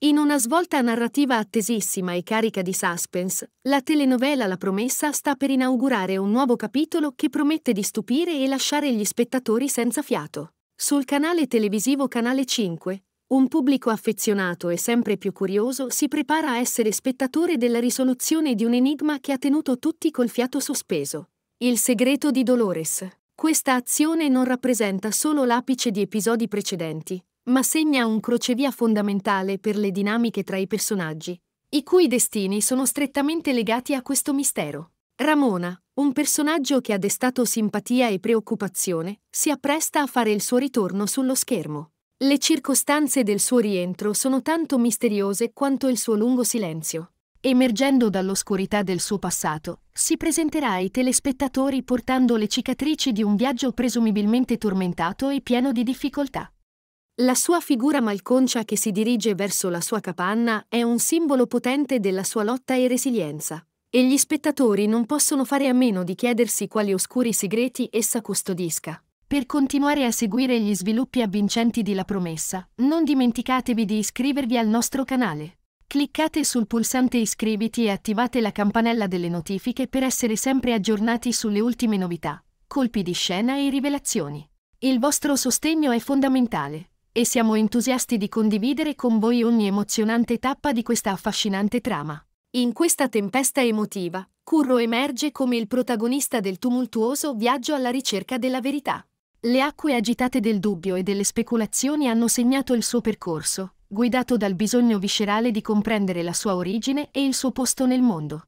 In una svolta narrativa attesissima e carica di suspense, la telenovela La promessa sta per inaugurare un nuovo capitolo che promette di stupire e lasciare gli spettatori senza fiato. Sul canale televisivo Canale 5, un pubblico affezionato e sempre più curioso si prepara a essere spettatore della risoluzione di un enigma che ha tenuto tutti col fiato sospeso. Il segreto di Dolores. Questa azione non rappresenta solo l'apice di episodi precedenti, ma segna un crocevia fondamentale per le dinamiche tra i personaggi, i cui destini sono strettamente legati a questo mistero. Ramona, un personaggio che ha destato simpatia e preoccupazione, si appresta a fare il suo ritorno sullo schermo. Le circostanze del suo rientro sono tanto misteriose quanto il suo lungo silenzio. Emergendo dall'oscurità del suo passato, si presenterà ai telespettatori portando le cicatrici di un viaggio presumibilmente tormentato e pieno di difficoltà. La sua figura malconcia che si dirige verso la sua capanna è un simbolo potente della sua lotta e resilienza. E gli spettatori non possono fare a meno di chiedersi quali oscuri segreti essa custodisca. Per continuare a seguire gli sviluppi avvincenti di La Promessa, non dimenticatevi di iscrivervi al nostro canale. Cliccate sul pulsante iscriviti e attivate la campanella delle notifiche per essere sempre aggiornati sulle ultime novità, colpi di scena e rivelazioni. Il vostro sostegno è fondamentale e siamo entusiasti di condividere con voi ogni emozionante tappa di questa affascinante trama. In questa tempesta emotiva, Curro emerge come il protagonista del tumultuoso viaggio alla ricerca della verità. Le acque agitate del dubbio e delle speculazioni hanno segnato il suo percorso, guidato dal bisogno viscerale di comprendere la sua origine e il suo posto nel mondo.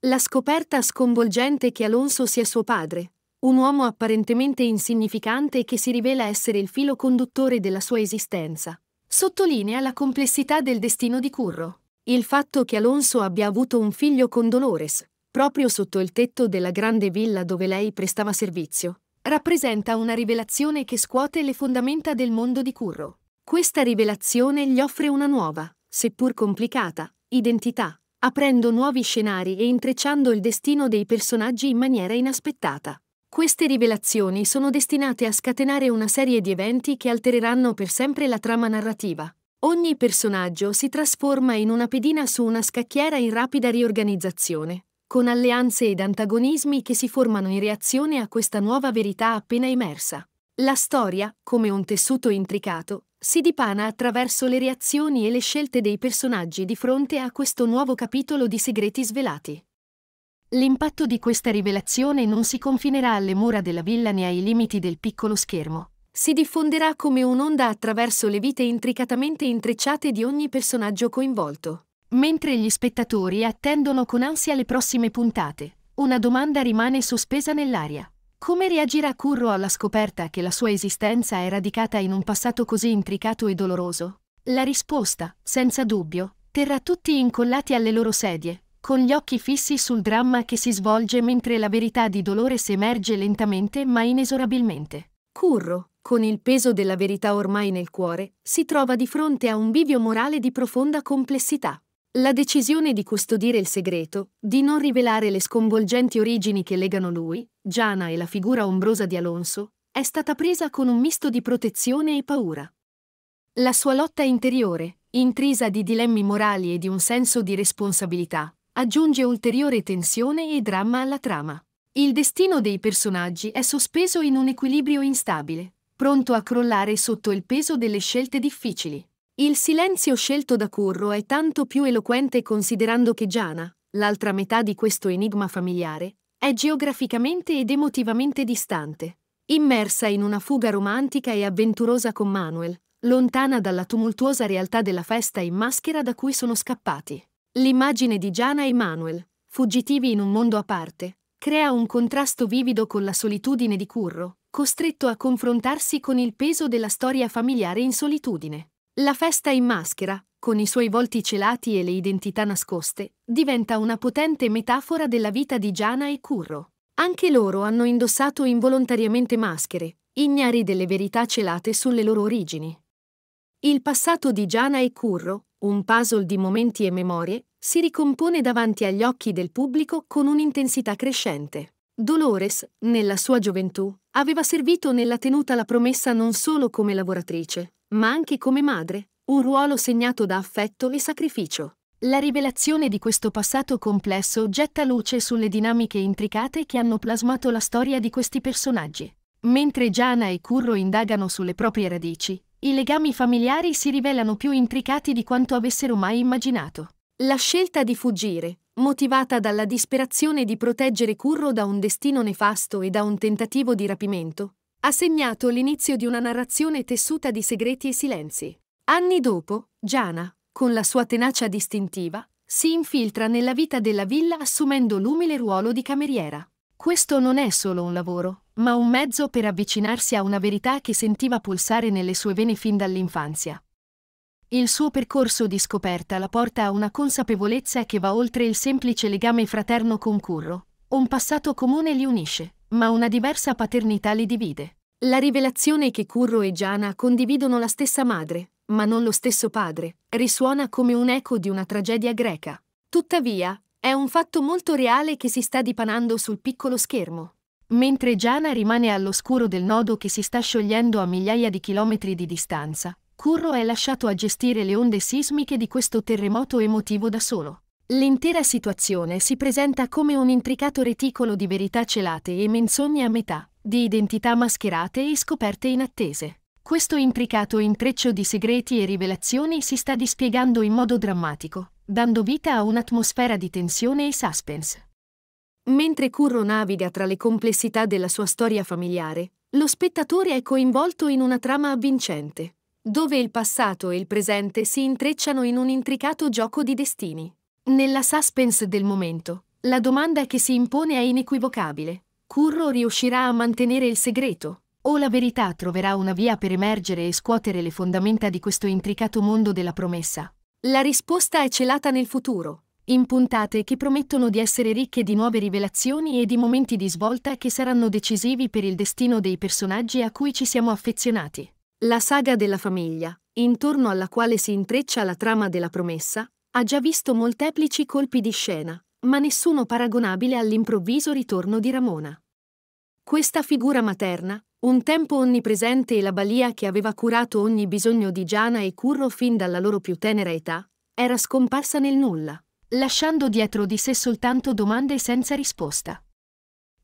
La scoperta sconvolgente che Alonso sia suo padre, un uomo apparentemente insignificante che si rivela essere il filo conduttore della sua esistenza. Sottolinea la complessità del destino di Curro. Il fatto che Alonso abbia avuto un figlio con Dolores, proprio sotto il tetto della grande villa dove lei prestava servizio, rappresenta una rivelazione che scuote le fondamenta del mondo di Curro. Questa rivelazione gli offre una nuova, seppur complicata, identità, aprendo nuovi scenari e intrecciando il destino dei personaggi in maniera inaspettata. Queste rivelazioni sono destinate a scatenare una serie di eventi che altereranno per sempre la trama narrativa. Ogni personaggio si trasforma in una pedina su una scacchiera in rapida riorganizzazione, con alleanze ed antagonismi che si formano in reazione a questa nuova verità appena immersa. La storia, come un tessuto intricato, si dipana attraverso le reazioni e le scelte dei personaggi di fronte a questo nuovo capitolo di segreti svelati. L'impatto di questa rivelazione non si confinerà alle mura della villa né ai limiti del piccolo schermo. Si diffonderà come un'onda attraverso le vite intricatamente intrecciate di ogni personaggio coinvolto. Mentre gli spettatori attendono con ansia le prossime puntate, una domanda rimane sospesa nell'aria. Come reagirà Curro alla scoperta che la sua esistenza è radicata in un passato così intricato e doloroso? La risposta, senza dubbio, terrà tutti incollati alle loro sedie, con gli occhi fissi sul dramma che si svolge mentre la verità di dolore si emerge lentamente ma inesorabilmente. Curro, con il peso della verità ormai nel cuore, si trova di fronte a un bivio morale di profonda complessità. La decisione di custodire il segreto, di non rivelare le sconvolgenti origini che legano lui, Giana e la figura ombrosa di Alonso, è stata presa con un misto di protezione e paura. La sua lotta interiore, intrisa di dilemmi morali e di un senso di responsabilità, aggiunge ulteriore tensione e dramma alla trama. Il destino dei personaggi è sospeso in un equilibrio instabile, pronto a crollare sotto il peso delle scelte difficili. Il silenzio scelto da Curro è tanto più eloquente considerando che Giana, l'altra metà di questo enigma familiare, è geograficamente ed emotivamente distante, immersa in una fuga romantica e avventurosa con Manuel, lontana dalla tumultuosa realtà della festa in maschera da cui sono scappati. L'immagine di Giana e Manuel, fuggitivi in un mondo a parte, crea un contrasto vivido con la solitudine di Curro, costretto a confrontarsi con il peso della storia familiare in solitudine. La festa in maschera, con i suoi volti celati e le identità nascoste, diventa una potente metafora della vita di Giana e Curro. Anche loro hanno indossato involontariamente maschere, ignari delle verità celate sulle loro origini. Il passato di Giana e Curro, un puzzle di momenti e memorie, si ricompone davanti agli occhi del pubblico con un'intensità crescente. Dolores, nella sua gioventù, aveva servito nella tenuta la promessa non solo come lavoratrice, ma anche come madre, un ruolo segnato da affetto e sacrificio. La rivelazione di questo passato complesso getta luce sulle dinamiche intricate che hanno plasmato la storia di questi personaggi. Mentre Giana e Curro indagano sulle proprie radici, i legami familiari si rivelano più intricati di quanto avessero mai immaginato. La scelta di fuggire, motivata dalla disperazione di proteggere Curro da un destino nefasto e da un tentativo di rapimento, ha segnato l'inizio di una narrazione tessuta di segreti e silenzi. Anni dopo, Giana, con la sua tenacia distintiva, si infiltra nella vita della villa assumendo l'umile ruolo di cameriera. Questo non è solo un lavoro, ma un mezzo per avvicinarsi a una verità che sentiva pulsare nelle sue vene fin dall'infanzia. Il suo percorso di scoperta la porta a una consapevolezza che va oltre il semplice legame fraterno con Curro. Un passato comune li unisce, ma una diversa paternità li divide. La rivelazione che Curro e Giana condividono la stessa madre, ma non lo stesso padre, risuona come un eco di una tragedia greca. Tuttavia, è un fatto molto reale che si sta dipanando sul piccolo schermo. Mentre Giana rimane all'oscuro del nodo che si sta sciogliendo a migliaia di chilometri di distanza, Curro è lasciato a gestire le onde sismiche di questo terremoto emotivo da solo. L'intera situazione si presenta come un intricato reticolo di verità celate e menzogne a metà, di identità mascherate e scoperte inattese. Questo intricato intreccio di segreti e rivelazioni si sta dispiegando in modo drammatico, dando vita a un'atmosfera di tensione e suspense. Mentre Curro naviga tra le complessità della sua storia familiare, lo spettatore è coinvolto in una trama avvincente, dove il passato e il presente si intrecciano in un intricato gioco di destini. Nella suspense del momento, la domanda che si impone è inequivocabile. Curro riuscirà a mantenere il segreto? O la verità troverà una via per emergere e scuotere le fondamenta di questo intricato mondo della promessa? La risposta è celata nel futuro, in puntate che promettono di essere ricche di nuove rivelazioni e di momenti di svolta che saranno decisivi per il destino dei personaggi a cui ci siamo affezionati. La saga della famiglia, intorno alla quale si intreccia la trama della promessa, ha già visto molteplici colpi di scena, ma nessuno paragonabile all'improvviso ritorno di Ramona. Questa figura materna, un tempo onnipresente e la balia che aveva curato ogni bisogno di Giana e Curro fin dalla loro più tenera età, era scomparsa nel nulla, lasciando dietro di sé soltanto domande senza risposta.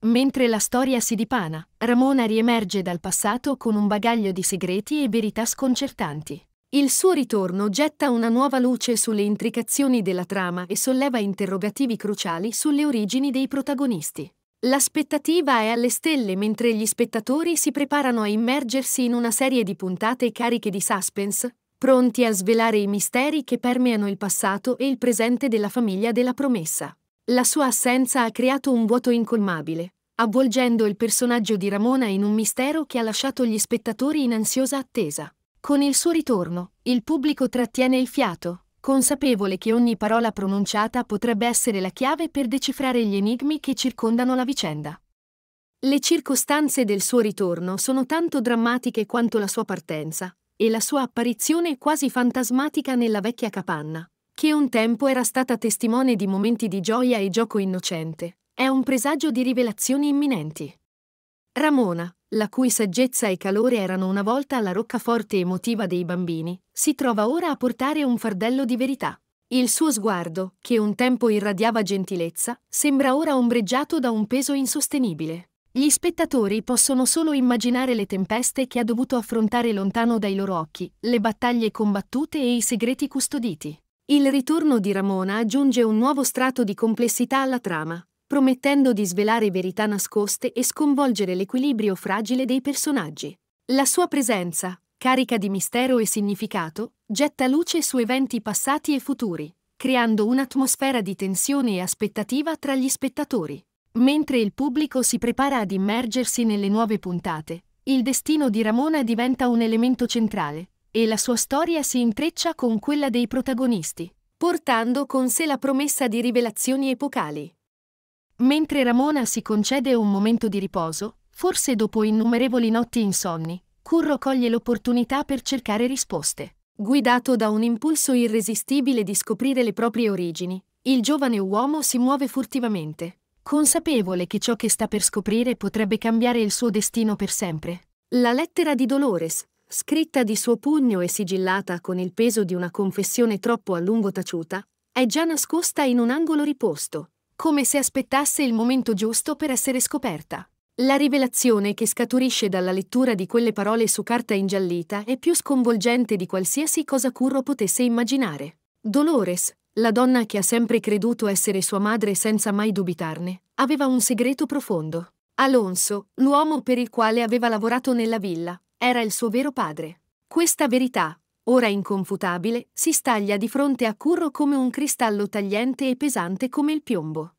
Mentre la storia si dipana, Ramona riemerge dal passato con un bagaglio di segreti e verità sconcertanti. Il suo ritorno getta una nuova luce sulle intricazioni della trama e solleva interrogativi cruciali sulle origini dei protagonisti. L'aspettativa è alle stelle mentre gli spettatori si preparano a immergersi in una serie di puntate cariche di suspense, pronti a svelare i misteri che permeano il passato e il presente della famiglia della promessa. La sua assenza ha creato un vuoto incolmabile, avvolgendo il personaggio di Ramona in un mistero che ha lasciato gli spettatori in ansiosa attesa. Con il suo ritorno, il pubblico trattiene il fiato, consapevole che ogni parola pronunciata potrebbe essere la chiave per decifrare gli enigmi che circondano la vicenda. Le circostanze del suo ritorno sono tanto drammatiche quanto la sua partenza, e la sua apparizione quasi fantasmatica nella vecchia capanna, che un tempo era stata testimone di momenti di gioia e gioco innocente, è un presagio di rivelazioni imminenti. Ramona, la cui saggezza e calore erano una volta la roccaforte emotiva dei bambini, si trova ora a portare un fardello di verità. Il suo sguardo, che un tempo irradiava gentilezza, sembra ora ombreggiato da un peso insostenibile. Gli spettatori possono solo immaginare le tempeste che ha dovuto affrontare lontano dai loro occhi, le battaglie combattute e i segreti custoditi. Il ritorno di Ramona aggiunge un nuovo strato di complessità alla trama, promettendo di svelare verità nascoste e sconvolgere l'equilibrio fragile dei personaggi. La sua presenza, carica di mistero e significato, getta luce su eventi passati e futuri, creando un'atmosfera di tensione e aspettativa tra gli spettatori. Mentre il pubblico si prepara ad immergersi nelle nuove puntate, il destino di Ramona diventa un elemento centrale, e la sua storia si intreccia con quella dei protagonisti, portando con sé la promessa di rivelazioni epocali. Mentre Ramona si concede un momento di riposo, forse dopo innumerevoli notti insonni, Curro coglie l'opportunità per cercare risposte. Guidato da un impulso irresistibile di scoprire le proprie origini, il giovane uomo si muove furtivamente, consapevole che ciò che sta per scoprire potrebbe cambiare il suo destino per sempre. La lettera di Dolores, scritta di suo pugno e sigillata con il peso di una confessione troppo a lungo taciuta, è già nascosta in un angolo riposto, come se aspettasse il momento giusto per essere scoperta. La rivelazione che scaturisce dalla lettura di quelle parole su carta ingiallita è più sconvolgente di qualsiasi cosa Curro potesse immaginare. Dolores, la donna che ha sempre creduto essere sua madre senza mai dubitarne, aveva un segreto profondo. Alonso, l'uomo per il quale aveva lavorato nella villa, era il suo vero padre. Questa verità, ora inconfutabile, si staglia di fronte a Curro come un cristallo tagliente e pesante come il piombo.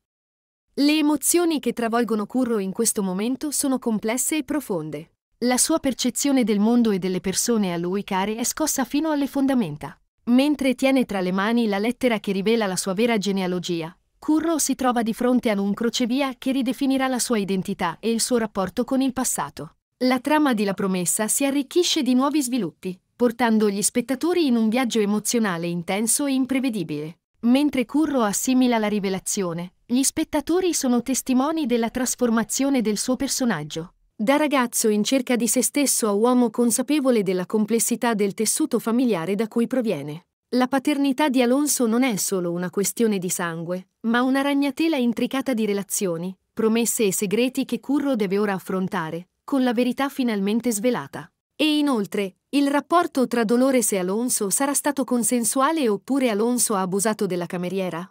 Le emozioni che travolgono Curro in questo momento sono complesse e profonde. La sua percezione del mondo e delle persone a lui care è scossa fino alle fondamenta. Mentre tiene tra le mani la lettera che rivela la sua vera genealogia, Curro si trova di fronte ad un crocevia che ridefinirà la sua identità e il suo rapporto con il passato. La trama di La promessa si arricchisce di nuovi sviluppi, portando gli spettatori in un viaggio emozionale intenso e imprevedibile. Mentre Curro assimila la rivelazione, gli spettatori sono testimoni della trasformazione del suo personaggio. Da ragazzo in cerca di se stesso a uomo consapevole della complessità del tessuto familiare da cui proviene. La paternità di Alonso non è solo una questione di sangue, ma una ragnatela intricata di relazioni, promesse e segreti che Curro deve ora affrontare, con la verità finalmente svelata. E inoltre, il rapporto tra Dolores e Alonso sarà stato consensuale oppure Alonso ha abusato della cameriera?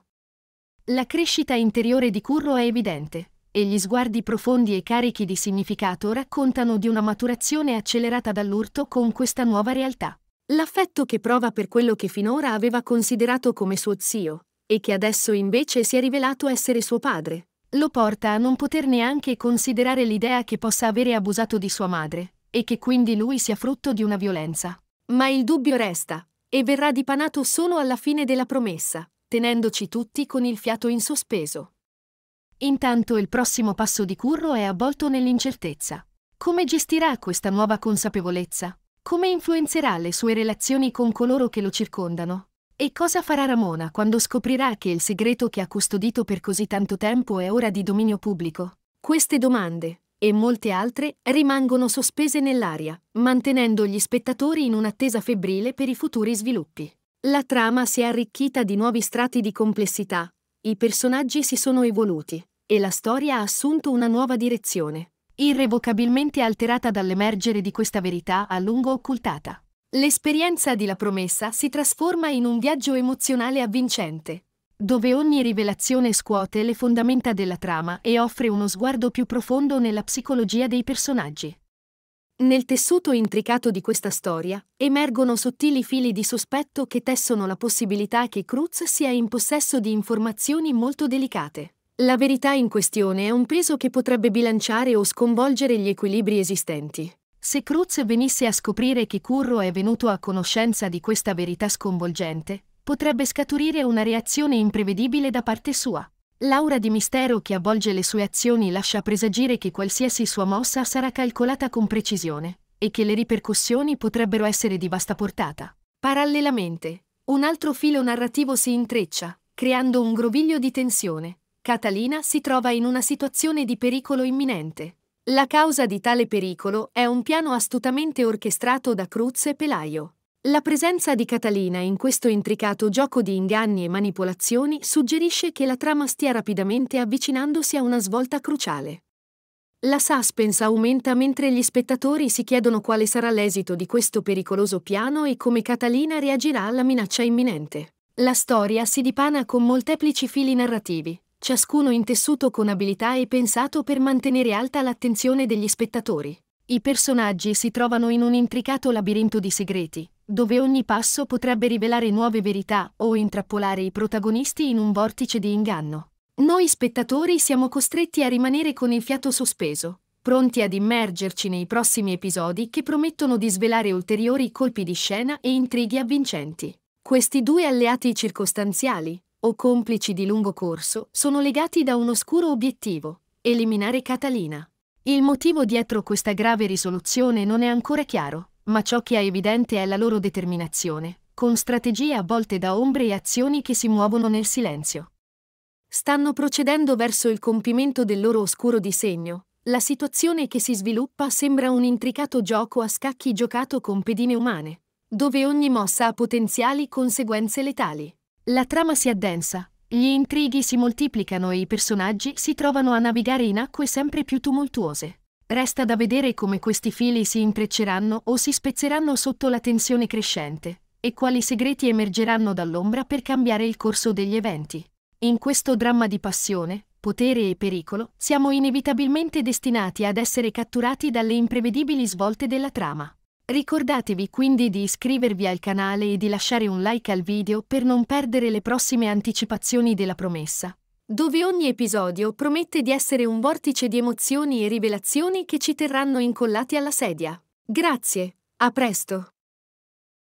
La crescita interiore di Curro è evidente e gli sguardi profondi e carichi di significato raccontano di una maturazione accelerata dall'urto con questa nuova realtà. L'affetto che prova per quello che finora aveva considerato come suo zio, e che adesso invece si è rivelato essere suo padre, lo porta a non poter neanche considerare l'idea che possa avere abusato di sua madre, e che quindi lui sia frutto di una violenza. Ma il dubbio resta, e verrà dipanato solo alla fine della promessa, tenendoci tutti con il fiato in sospeso. Intanto il prossimo passo di Curro è avvolto nell'incertezza. Come gestirà questa nuova consapevolezza? Come influenzerà le sue relazioni con coloro che lo circondano? E cosa farà Ramona quando scoprirà che il segreto che ha custodito per così tanto tempo è ora di dominio pubblico? Queste domande, e molte altre, rimangono sospese nell'aria, mantenendo gli spettatori in un'attesa febbrile per i futuri sviluppi. La trama si è arricchita di nuovi strati di complessità, i personaggi si sono evoluti e la storia ha assunto una nuova direzione, irrevocabilmente alterata dall'emergere di questa verità a lungo occultata. L'esperienza di La Promessa si trasforma in un viaggio emozionale avvincente, dove ogni rivelazione scuote le fondamenta della trama e offre uno sguardo più profondo nella psicologia dei personaggi. Nel tessuto intricato di questa storia emergono sottili fili di sospetto che tessono la possibilità che Cruz sia in possesso di informazioni molto delicate. La verità in questione è un peso che potrebbe bilanciare o sconvolgere gli equilibri esistenti. Se Cruz venisse a scoprire che Curro è venuto a conoscenza di questa verità sconvolgente, potrebbe scaturire una reazione imprevedibile da parte sua. L'aura di mistero che avvolge le sue azioni lascia presagire che qualsiasi sua mossa sarà calcolata con precisione e che le ripercussioni potrebbero essere di vasta portata. Parallelamente, un altro filo narrativo si intreccia, creando un groviglio di tensione. Catalina si trova in una situazione di pericolo imminente, la causa di tale pericolo è un piano astutamente orchestrato da Cruz e Pelaio. La presenza di Catalina in questo intricato gioco di inganni e manipolazioni suggerisce che la trama stia rapidamente avvicinandosi a una svolta cruciale. La suspense aumenta mentre gli spettatori si chiedono quale sarà l'esito di questo pericoloso piano e come Catalina reagirà alla minaccia imminente. La storia si dipana con molteplici fili narrativi, ciascuno intessuto con abilità e pensato per mantenere alta l'attenzione degli spettatori. I personaggi si trovano in un intricato labirinto di segreti, dove ogni passo potrebbe rivelare nuove verità o intrappolare i protagonisti in un vortice di inganno. Noi spettatori siamo costretti a rimanere con il fiato sospeso, pronti ad immergerci nei prossimi episodi che promettono di svelare ulteriori colpi di scena e intrighi avvincenti. Questi due alleati circostanziali, o complici di lungo corso sono legati da un oscuro obiettivo, eliminare Catalina. Il motivo dietro questa grave risoluzione non è ancora chiaro, ma ciò che è evidente è la loro determinazione, con strategie avvolte da ombre e azioni che si muovono nel silenzio. Stanno procedendo verso il compimento del loro oscuro disegno. La situazione che si sviluppa sembra un intricato gioco a scacchi giocato con pedine umane, dove ogni mossa ha potenziali conseguenze letali. La trama si addensa, gli intrighi si moltiplicano e i personaggi si trovano a navigare in acque sempre più tumultuose. Resta da vedere come questi fili si intrecceranno o si spezzeranno sotto la tensione crescente, e quali segreti emergeranno dall'ombra per cambiare il corso degli eventi. In questo dramma di passione, potere e pericolo, siamo inevitabilmente destinati ad essere catturati dalle imprevedibili svolte della trama. Ricordatevi quindi di iscrivervi al canale e di lasciare un like al video per non perdere le prossime anticipazioni della promessa, dove ogni episodio promette di essere un vortice di emozioni e rivelazioni che ci terranno incollati alla sedia. Grazie, a presto!